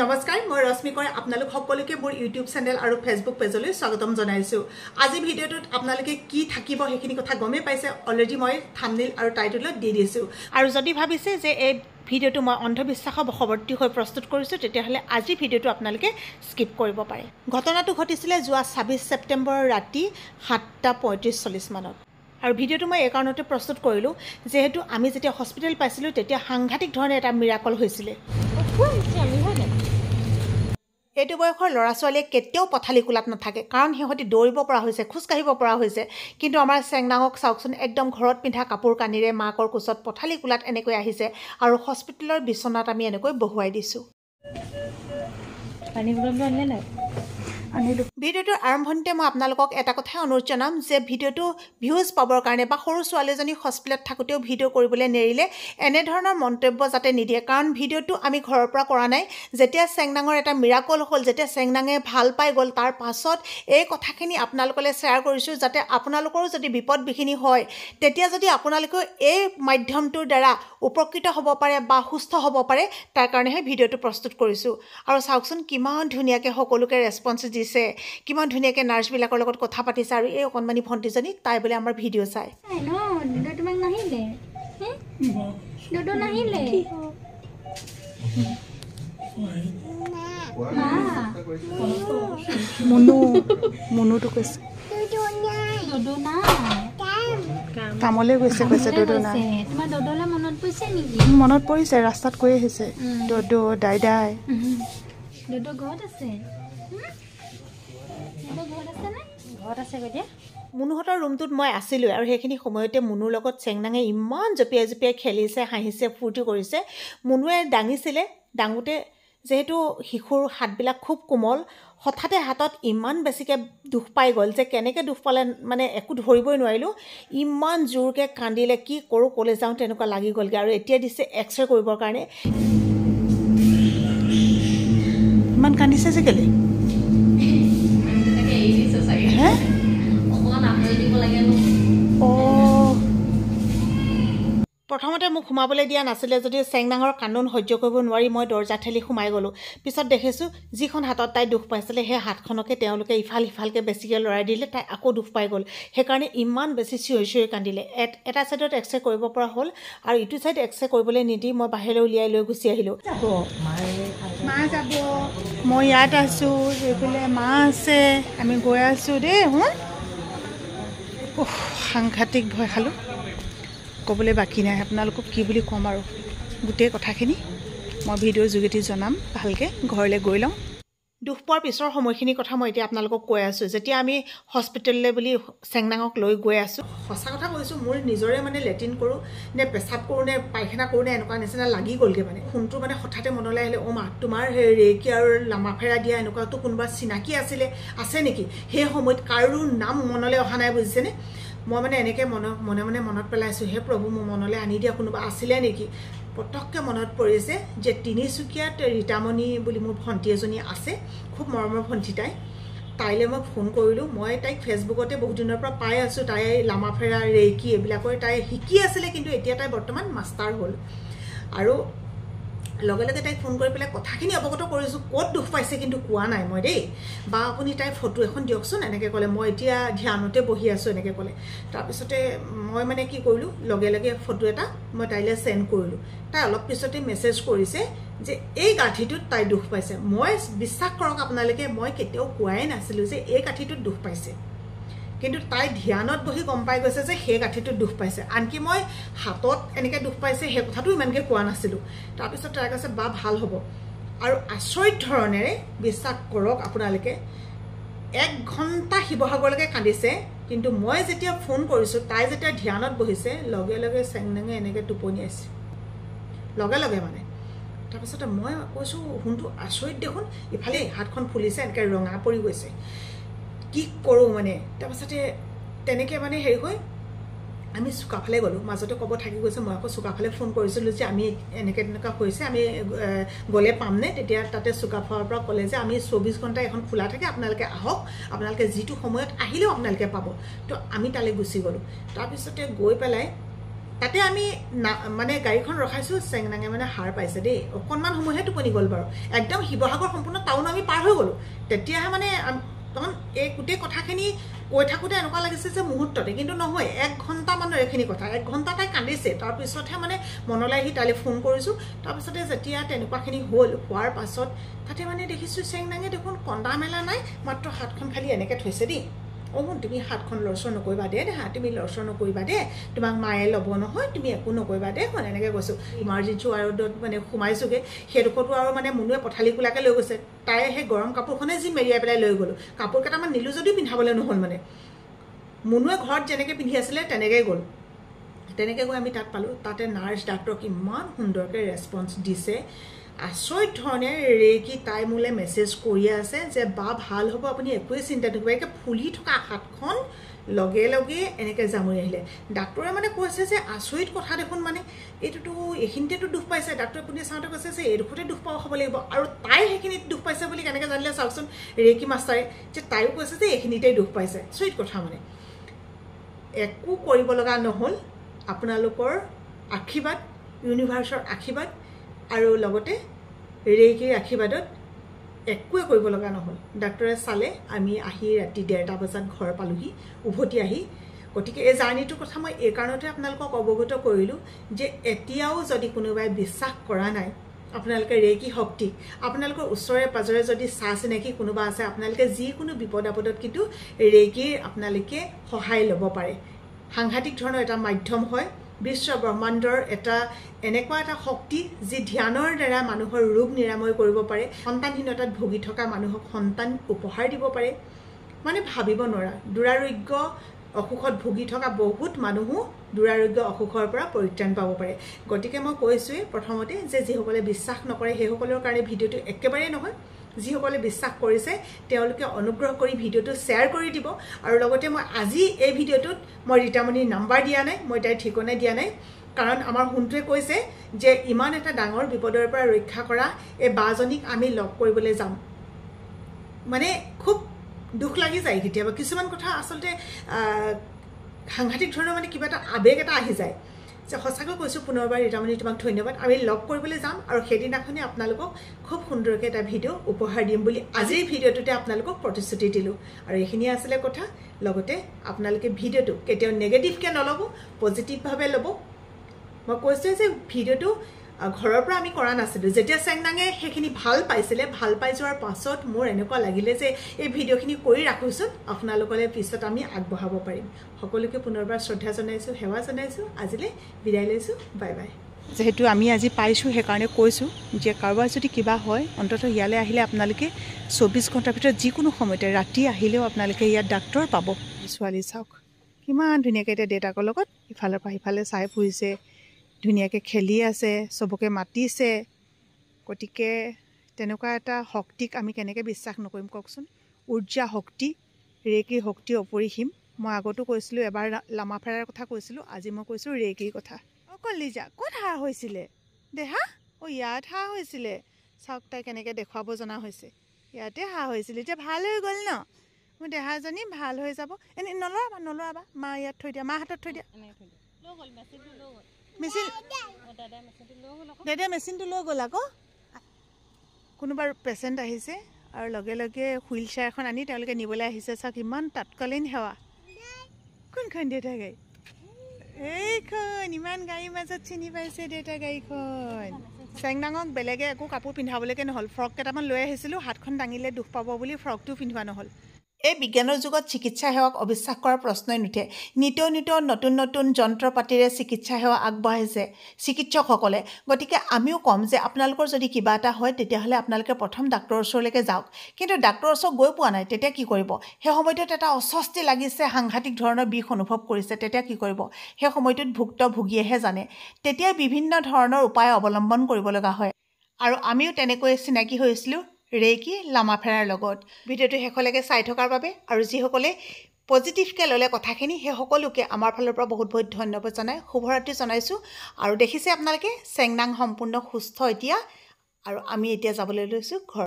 নমস্কাৰ মই ৰশ্মি কয় আপনাৰ সকলকে মোৰ ইউটিউব চ্যানেল আৰু ফেসবুক পেজলে স্বাগত জানাইছো আজি ভিডিওটোত আপোনালোকে কি থাকিব সেইখিনি কথা গমে পাইছে অলরেডি মই থামনিল আৰু টাইটলত দি দিছো আৰু যদি ভাবিছে যে এই ভিডিওটো মই অন্ধবিশ্বাসৰ বশৱৰ্তী হৈ প্ৰস্তুত কৰিছোঁ তেতিয়াহ'লে আজি ভিডিঅ'টো আপোনালোকে স্কিপ কৰিব পাৰে ঘটনাটো ঘটিছিলে যোৱা ছাব্বিছ ছেপ্টেম্বৰ ৰাতি সাতটা পঁয়ত্ৰিছ চল্লিছ মানত আৰু ভিডিঅ'টো মই এইকাৰণতে প্ৰস্তুত কৰিলোঁ যিহেতু আমি যেতিয়া হস্পিটেল পাইছিলোঁ তেতিয়া সাংঘাতিক ধৰণে এটা মিৰাকল হৈছিলে এইটো বয়সৰ ল'ৰা ছোৱালীয়ে কেতিয়াও পথালি কোলাত নাথাকে কাৰণ সিহঁতি দৌৰিব পৰা হৈছে খোজকাঢ়িব পৰা হৈছে কিন্তু আমাৰ চেংনাঙক চাওকচোন একদম ঘৰত পিন্ধা কাপোৰ কানিৰে মাকৰ কোচত পথালি কোলাত এনেকৈ আহিছে আৰু হস্পিটেলৰ বিচনাত আমি এনেকৈ বহুৱাই দিছোঁ নাই আনিলোঁ ভিডিঅ'টোৰ আৰম্ভণিতে মই আপোনালোকক এটা কথাই অনুৰোধ জনাম যে ভিডিঅ'টো ভিউজ পাবৰ কাৰণে বা সৰু ছোৱালীজনী হস্পিটেলত থাকোঁতেও ভিডিঅ' কৰিবলৈ নেৰিলে এনেধৰণৰ মন্তব্য যাতে নিদিয়ে কাৰণ ভিডিঅ'টো আমি ঘৰৰ পৰা কৰা নাই যেতিয়া চেংনাঙৰ এটা মিৰাকল হ'ল যেতিয়া চেংনাঙে ভাল পাই গ'ল তাৰ পাছত এই কথাখিনি আপোনালোকলৈ শ্বেয়াৰ কৰিছোঁ যাতে আপোনালোকৰো যদি বিপদ বিঘিনি হয় তেতিয়া যদি আপোনালোকেও এই মাধ্যমটোৰ দ্বাৰা উপকৃত হ'ব পাৰে বা সুস্থ হ'ব পাৰে তাৰ কাৰণেহে ভিডিঅ'টো প্ৰস্তুত কৰিছোঁ আৰু চাওকচোন কিমান ধুনীয়াকৈ সকলোকে ৰেছপঞ্চ দি দিছে কিমান নাৰ্ছ বিলাকৰ লগত কথা পাতিছে আৰু এই অকণমানি ভণ্টিজনী তাই বোলে আমাৰ ভিডিঅ' চাই গৈছে কৈছে মনত পৰিছে ৰাস্তাত কৈ আহিছে দদ দাই দাই ঘৰত আছে ঘৰত আছেগৈ এতিয়া মনোহঁতৰ ৰুমটোত মই আছিলোঁ আৰু সেইখিনি সময়তে মুনুৰ লগত চেংনাঙে ইমান জঁপিয়াই জঁপিয়াই খেলিছে হাঁহিছে ফূৰ্তি কৰিছে মুনুৱে দাঙিছিলে দাঙোতে যিহেতু শিশুৰ হাতবিলাক খুব কোমল হঠাতে হাতত ইমান বেছিকৈ দুখ পাই গ'ল যে কেনেকৈ দুখ পালে মানে একো ধৰিবই নোৱাৰিলোঁ ইমান জোৰকৈ কান্দিলে কি কৰোঁ ক'লে যাওঁ তেনেকুৱা লাগি গ'লগৈ আৰু এতিয়া দিছে এক্স ৰে কৰিবৰ কাৰণে ইমান কান্দিছে আজিকালি প্ৰথমতে মোক সোমাবলৈ দিয়া নাছিলে যদি চেং ডাঙৰ কানুন সহ্য কৰিব নোৱাৰি মই দৰ্জা ঠেলি সোমাই গ'লোঁ পিছত দেখিছোঁ যিখন হাতত তাই দুখ পাইছিলে সেই হাতখনকে তেওঁলোকে ইফাল সিফালকৈ বেছিকৈ লৰাই দিলে তাই আকৌ দুখ পাই গ'ল সেইকাৰণে ইমান বেছি চিঞৰি চিঞৰি কান্দিলে এটা ছাইডত এক্স ৰে কৰিব পৰা হ'ল আৰু ইটো ছাইড ৰে কৰিবলৈ নিদি মই বাহিৰলৈ উলিয়াই লৈ গুচি আহিলোঁ মা যাব মই ইয়াত আছোঁ সেইফালে মা আছে আমি গৈ আছোঁ দেই সাংঘাতিক ভয় খালোঁ ক'বলৈ বাকী নাই আপোনালোকক কি বুলি ক'ম আৰু গোটেই কথাখিনি মই ভিডিঅ'ৰ যোগেদি জনাম ভালকৈ ঘৰলৈ গৈ লওঁ দুখ পোৱাৰ পিছৰ সময়খিনিৰ কথা মই এতিয়া আপোনালোকক কৈ আছোঁ যেতিয়া আমি হস্পিটেললৈ বুলি চেংনাঙক লৈ গৈ আছোঁ সঁচা কথা কৈছোঁ মোৰ নিজৰে মানে লেট্ৰিন কৰোঁ নে পেচাব কৰোঁ নে পায়খানা কৰোঁ নে এনেকুৱা নিচিনা লাগি গ'লগৈ মানে ফোনটো মানে হঠাতে মনলৈ আহিলে অ' মা তোমাৰ সেই ৰেকি আৰু লামাফেৰা দিয়া এনেকুৱাতো কোনোবা চিনাকি আছিলে আছে নেকি সেই সময়ত কাৰো নাম মনলৈ অহা নাই বুজিছেনে মই মানে এনেকৈ মন মনে মনে মনত পেলাইছোঁ হে প্ৰভু মোৰ মনলৈ আনি দিয়া কোনোবা আছিলে নেকি পটককৈ মনত পৰিছে যে তিনিচুকীয়াত ৰীতামণি বুলি মোৰ ভণ্টি এজনী আছে খুব মৰমৰ ভণ্টি তাই তাইলৈ মই ফোন কৰিলোঁ মই তাইক ফেচবুকতে বহুত দিনৰ পৰা পাই আছোঁ তাই লামাফেৰা ৰেইকি এইবিলাকৰ তাই শিকি আছিলে কিন্তু এতিয়া তাই বৰ্তমান মাষ্টাৰ হ'ল আৰু লগে লগে তাইক ফোন কৰি পেলাই কথাখিনি অৱগত কৰিছোঁ ক'ত দুখ পাইছে কিন্তু কোৱা নাই মই দেই বা আপুনি তাইৰ ফটো এখন দিয়কচোন এনেকৈ ক'লে মই এতিয়া ধ্যানতে বহি আছোঁ এনেকৈ ক'লে তাৰপিছতে মই মানে কি কৰিলোঁ লগে লগে ফটো এটা মই তাইলৈ চেণ্ড কৰিলোঁ তাই অলপ পিছতে মেছেজ কৰিছে যে এই কাঠিটোত তাই দুখ পাইছে মই বিশ্বাস কৰক আপোনালোকে মই কেতিয়াও কোৱাই নাছিলোঁ যে এই কাঠিটোত দুখ পাইছে কিন্তু তাই ধ্যানত বহি গম পাই গৈছে যে সেই গাঁঠিটোত দুখ পাইছে আনকি মই হাতত এনেকৈ দুখ পাইছে সেই কথাটো ইমানকৈ কোৱা নাছিলোঁ তাৰপিছত তাই কৈছে বা ভাল হ'ব আৰু আচৰিত ধৰণেৰে বিশ্বাস কৰক আপোনালোকে এক ঘণ্টা শিৱসাগৰলৈকে কান্দিছে কিন্তু মই যেতিয়া ফোন কৰিছোঁ তাই যেতিয়া ধ্যানত বহিছে লগে লগে চেংদেঙে এনেকৈ টোপনি আছে লগে লগে মানে তাৰপিছতে মই কৈছোঁ শুনটো আচৰিত দেখোন ইফালেই হাতখন ফুলিছে এনেকৈ ৰঙা পৰি গৈছে কি কৰোঁ মানে তাৰপাছতে তেনেকৈ মানে হেৰি হৈ আমি চুকাফালে গ'লোঁ মাজতে ক'ব থাকি গৈছে মই আকৌ চুকাফালে ফোন কৰিছিলোঁ যে আমি এনেকৈ তেনেকুৱা হৈছে আমি গ'লে পামনে তেতিয়া তাতে চুকাফাৰ পৰা ক'লে যে আমি চৌব্বিছ ঘণ্টা এখন খোলা থাকে আপোনালোকে আহক আপোনালোকে যিটো সময়ত আহিলেও আপোনালোকে পাব তো আমি তালৈ গুচি গ'লোঁ তাৰপিছতে গৈ পেলাই তাতে আমি না মানে গাড়ীখন ৰখাইছোঁ চেংনাঙে মানে সাৰ পাইছে দেই অকণমান সময়হে টোপনি গ'ল বাৰু একদম শিৱসাগৰ সম্পূৰ্ণ টাউন আমি পাৰ হৈ গ'লোঁ তেতিয়াহে মানে কাৰণ এই গোটেই কথাখিনি কৈ থাকোঁতে এনেকুৱা লাগিছে যে মুহূৰ্ততে কিন্তু নহয় এক ঘণ্টা ঘণ্টামানৰ এইখিনি কথা এক ঘণ্টা তাই কান্দিছে তাৰপিছতহে মানে মনলৈ আহি তাইলৈ ফোন কৰিছোঁ তাৰপিছতে যেতিয়া তেনেকুৱাখিনি হ'ল হোৱাৰ পাছত তাতে মানে দেখিছোঁ চেং দাঙে দেখোন কন্দা মেলা নাই মাত্ৰ হাতখন খালী এনেকৈ থৈছে দেই অঁ তুমি হাতখন লৰচৰ নকৰিবা দে দেহা তুমি লৰচৰ নকৰিবা দে তোমাক মায়ে ল'ব নহয় তুমি একো নকৰিবা দে হ'ল এনেকৈ কৈছোঁ ইমাৰ্জেঞ্চি ৱাৰ্ডত মানে সোমাইছোঁগৈ সেইডোখৰতো আৰু মানে মুনুৱে পথালিকোলাকে লৈ গৈছে তাই সেই গৰম কাপোৰখনে যি মেৰিয়াই পেলাই লৈ গ'লোঁ কাপোৰ কেইটামান নিলোঁ যদিও পিন্ধাবলৈ নহ'ল মানে মুনুৱে ঘৰত যেনেকৈ পিন্ধি আছিলে তেনেকৈ গ'ল তেনেকৈ গৈ আমি তাত পালোঁ তাতে নাৰ্ছ ডাক্তৰক ইমান সুন্দৰকৈ ৰেচপন্স দিছে আচৰিত ধৰণে ৰেগি তাই মোলৈ মেছেজ কৰি আছে যে বা ভাল হ'ব আপুনি একোৱেই চিন্তা নকৰিব একে ফুলি থকা হাতখন লগে লগে এনেকৈ জামুৰি আহিলে ডাক্তৰে মানে কৈছে যে আচৰিত কথা দেখোন মানে এইটোতো এইখিনিতেতো দুখ পাইছে ডাক্তৰে কোনে চাওঁতে কৈছে যে এইডোখৰতে দুখ পাওঁ হ'ব লাগিব আৰু তাই সেইখিনিত দুখ পাইছে বুলি কেনেকৈ জানিলে চাওকচোন ৰেকি মাষ্টাৰে যে তাইও কৈছে যে এইখিনিতে দুখ পাইছে চুইট কথা মানে একো কৰিব লগা নহ'ল আপোনালোকৰ আশীৰ্বাদ ইউনিভাৰ্চৰ আশীৰ্বাদ আৰু লগতে ৰেইকীৰ আশীৰ্বাদত একোৱে কৰিব লগা নহ'ল ডাক্তৰে চালে আমি আহি ৰাতি ডেৰটা বজাত ঘৰ পালোহি উভতি আহি গতিকে এই জাৰ্ণিটোৰ কথা মই এইকাৰণতে আপোনালোকক অৱগত কৰিলোঁ যে এতিয়াও যদি কোনোবাই বিশ্বাস কৰা নাই আপোনালোকে ৰেকি শক্তিক আপোনালোকৰ ওচৰে পাঁজৰে যদি চা চিনাকি কোনোবা আছে আপোনালোকে যিকোনো বিপদ আপদত কিন্তু ৰেগীৰ আপোনালোকে সহায় ল'ব পাৰে সাংঘাতিক ধৰণৰ এটা মাধ্যম হয় বিশ্ব ব্ৰহ্মাণ্ডৰ এটা এনেকুৱা এটা শক্তি যি ধ্যানৰ দ্বাৰা মানুহৰ ৰোগ নিৰাময় কৰিব পাৰে সন্তানহীনতাত ভুগি থকা মানুহক সন্তান উপহাৰ দিব পাৰে মানে ভাবিব নোৱাৰা দুৰাৰোগ্য অসুখত ভুগি থকা বহুত মানুহো দুৰাৰোগ্য অসুখৰ পৰা পৰিত্ৰাণ পাব পাৰে গতিকে মই কৈছোঁৱেই প্ৰথমতে যে যিসকলে বিশ্বাস নকৰে সেইসকলৰ কাৰণে ভিডিঅ'টো একেবাৰেই নহয় যিসকলে বিশ্বাস কৰিছে তেওঁলোকে অনুগ্ৰহ কৰি ভিডিঅ'টো শ্বেয়াৰ কৰি দিব আৰু লগতে মই আজি এই ভিডিঅ'টোত মই ৰীতামণিৰ নাম্বাৰ দিয়া নাই মই তাইৰ ঠিকনাই দিয়া নাই কাৰণ আমাৰ সোনটোৱে কৈছে যে ইমান এটা ডাঙৰ বিপদৰ পৰা ৰক্ষা কৰা এই বাজনীক আমি লগ কৰিবলৈ যাম মানে খুব দুখ লাগি যায় কেতিয়াবা কিছুমান কথা আচলতে সাংঘাতিক ধৰণৰ মানে কিবা এটা আৱেগ এটা আহি যায় যে সঁচাকৈ কৈছোঁ পুনৰবাৰ ৰীতামণি তোমাক ধন্যবাদ আমি লগ কৰিবলৈ যাম আৰু সেইদিনাখনে আপোনালোকক খুব সুন্দৰকৈ এটা ভিডিঅ' উপহাৰ দিম বুলি আজিৰ ভিডিঅ'টোতে আপোনালোকক প্ৰতিশ্ৰুতি দিলোঁ আৰু এইখিনিয়ে আছিলে কথা লগতে আপোনালোকে ভিডিঅ'টো কেতিয়াও নেগেটিভকৈ নল'ব পজিটিভভাৱে ল'ব মই কৈছোঁ যে ভিডিঅ'টো ঘৰৰ পৰা আমি কৰা নাছিলোঁ যেতিয়া চেংনাঙে সেইখিনি ভাল পাইছিলে ভাল পাই যোৱাৰ পাছত মোৰ এনেকুৱা লাগিলে যে এই ভিডিঅ'খিনি কৰি ৰাখোঁচোন আপোনালোকলৈ পিছত আমি আগবঢ়াব পাৰিম সকলোকে পুনৰবাৰ শ্ৰদ্ধা জনাইছোঁ সেৱা জনাইছোঁ আজিলৈ বিদায় লৈছোঁ বাই বাই যিহেতু আমি আজি পাইছোঁ সেইকাৰণে কৈছোঁ যে কাৰোবাৰ যদি কিবা হয় অন্ততঃ ইয়ালৈ আহিলে আপোনালোকে চৌব্বিছ ঘণ্টাৰ ভিতৰত যিকোনো সময়তে ৰাতি আহিলেও আপোনালোকে ইয়াত ডাক্তৰ পাব ছোৱালী চাওক কিমান ধুনীয়াকৈ এতিয়া দেউতাকৰ লগত ইফালৰ পৰা সিফালে চাই ফুৰিছে ধুনীয়াকৈ খেলি আছে চবকে মাতিছে গতিকে তেনেকুৱা এটা শক্তিক আমি কেনেকৈ বিশ্বাস নকৰিম কওকচোন ঊৰ্জা শক্তি ৰেকীৰ শক্তি অপৰিসীম মই আগতো কৈছিলোঁ এবাৰ লামাফেৰাৰ কথা কৈছিলোঁ আজি মই কৈছোঁ ৰেকীৰ কথা অকল লিজা ক'ত হাঁহ হৈছিলে দেহা অ' ইয়াত হাঁহ হৈছিলে চাওক তাই কেনেকৈ দেখুৱাব জনা হৈছে ইয়াতে হাঁহ হৈছিলে এতিয়া ভাল হৈ গ'ল ন মোৰ দেহাজনী ভাল হৈ যাব এনেই নলৰাবা নলৰাবা মা ইয়াত থৈ দিয়া মাহঁতত থৈ দিয়া মেচিন দাদা মেচিনটো লৈ গ'ল আকৌ কোনোবা পেচেণ্ট আহিছে আৰু লগে লগে হুইল চেয়াৰখন আনি তেওঁলোকে নিবলৈ আহিছে চাওক ইমান তৎকালীন সেৱা কোনখন দেউতা গাড়ী এইখন ইমান গাড়ীৰ মাজত চিনি পাইছে দেউতা গাড়ীখন চেংডাঙক বেলেগে একো কাপোৰ পিন্ধাবলৈকে নহ'ল ফ্ৰক কেইটামান লৈ আহিছিলোঁ হাতখন দাঙিলে দুখ পাব বুলি ফ্ৰকটোও পিন্ধোৱা নহ'ল এই বিজ্ঞানৰ যুগত চিকিৎসা সেৱাক অবিশ্বাস কৰাৰ প্ৰশ্নই নুঠে নিতৌ নিতৌ নতুন নতুন যন্ত্ৰ পাতিৰে চিকিৎসা সেৱা আগবাঢ়িছে চিকিৎসকসকলে গতিকে আমিও ক'ম যে আপোনালোকৰ যদি কিবা এটা হয় তেতিয়াহ'লে আপোনালোকে প্ৰথম ডাক্তৰৰ ওচৰলৈকে যাওক কিন্তু ডাক্তৰৰ ওচৰত গৈ পোৱা নাই তেতিয়া কি কৰিব সেই সময়টোত এটা অস্বস্তি লাগিছে সাংঘাতিক ধৰণৰ বিষ অনুভৱ কৰিছে তেতিয়া কি কৰিব সেই সময়টোত ভুক্তভোগীয়েহে জানে তেতিয়াই বিভিন্ন ধৰণৰ উপায় অৱলম্বন কৰিব লগা হয় আৰু আমিও তেনেকৈ চিনাকি হৈছিলোঁ ৰেকি লামাফেৰাৰ লগত ভিডিঅ'টো শেষলৈকে চাই থকাৰ বাবে আৰু যিসকলে পজিটিভকৈ ল'লে কথাখিনি সেই সকলোকে আমাৰ ফালৰ পৰা বহুত বহুত ধন্যবাদ জনাই শুভৰাত্ৰি জনাইছোঁ আৰু দেখিছে আপোনালোকে চেংনাং সম্পূৰ্ণ সুস্থ এতিয়া আৰু আমি এতিয়া যাবলৈ লৈছোঁ ঘৰ